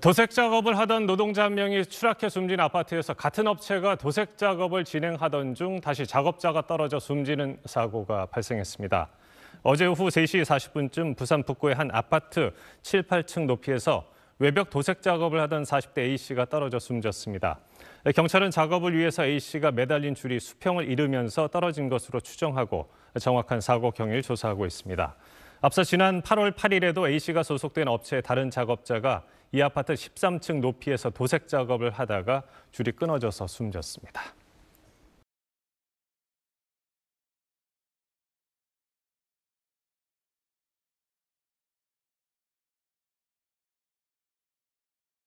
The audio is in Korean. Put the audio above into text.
도색 작업을 하던 노동자 한 명이 추락해 숨진 아파트에서 같은 업체가 도색 작업을 진행하던 중 다시 작업자가 떨어져 숨지는 사고가 발생했습니다. 어제 오후 3시 40분쯤 부산 북구의 한 아파트 7, 8층 높이에서 외벽 도색 작업을 하던 40대 A씨가 떨어져 숨졌습니다. 경찰은 작업을 위해서 A씨가 매달린 줄이 수평을 이르면서 떨어진 것으로 추정하고 정확한 사고 경위를 조사하고 있습니다. 앞서 지난 8월 8일에도 A씨가 소속된 업체의 다른 작업자가 이 아파트 13층 높이에서 도색 작업을 하다가 줄이 끊어져서 숨졌습니다.